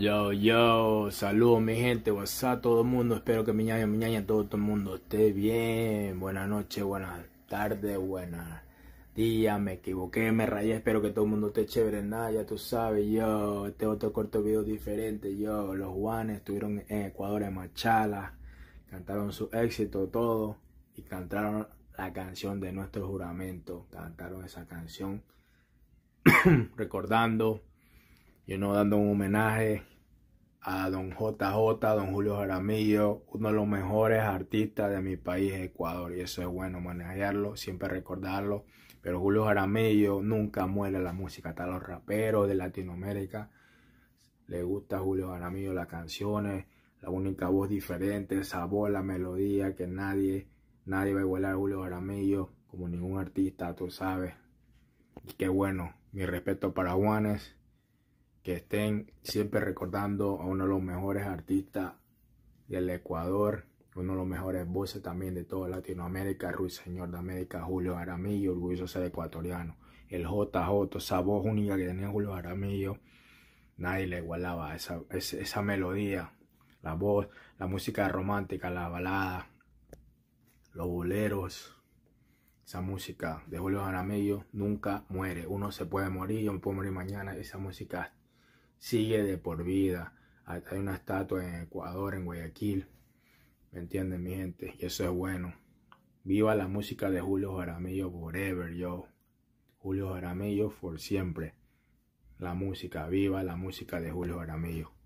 Yo, yo, saludos mi gente, WhatsApp, todo el mundo, espero que mi ñaña, mi ñaña, todo, el mundo esté bien. Buenas noches, buenas tardes, buenas días, me equivoqué, me rayé, espero que todo el mundo esté chévere, nada, ya tú sabes, yo, este otro corto video diferente, yo, los Juanes estuvieron en Ecuador, en Machala, cantaron su éxito, todo, y cantaron la canción de nuestro juramento, cantaron esa canción, recordando, y no dando un homenaje a don JJ, don Julio Jaramillo, uno de los mejores artistas de mi país, Ecuador, y eso es bueno, manejarlo, siempre recordarlo. Pero Julio Jaramillo nunca muere la música, hasta los raperos de Latinoamérica le gusta a Julio Jaramillo las canciones, la única voz diferente, el sabor, la melodía que nadie, nadie va a igualar a Julio Jaramillo como ningún artista, tú sabes. Y qué bueno, mi respeto para Juanes que estén siempre recordando a uno de los mejores artistas del Ecuador, uno de los mejores voces también de toda Latinoamérica, Señor de América, Julio Aramillo, orgulloso ser ecuatoriano, el JJ, esa voz única que tenía Julio Aramillo, nadie le igualaba esa, melodía, la voz, la música romántica, la balada, los boleros, esa música de Julio Aramillo nunca muere. Uno se puede morir, yo me puedo morir mañana. Esa música sigue de por vida. Hay una estatua en Ecuador, en Guayaquil. ¿Me entienden, mi gente? Y eso es bueno. Viva la música de Julio Jaramillo forever, yo. Julio Jaramillo por siempre. La música, viva la música de Julio Jaramillo.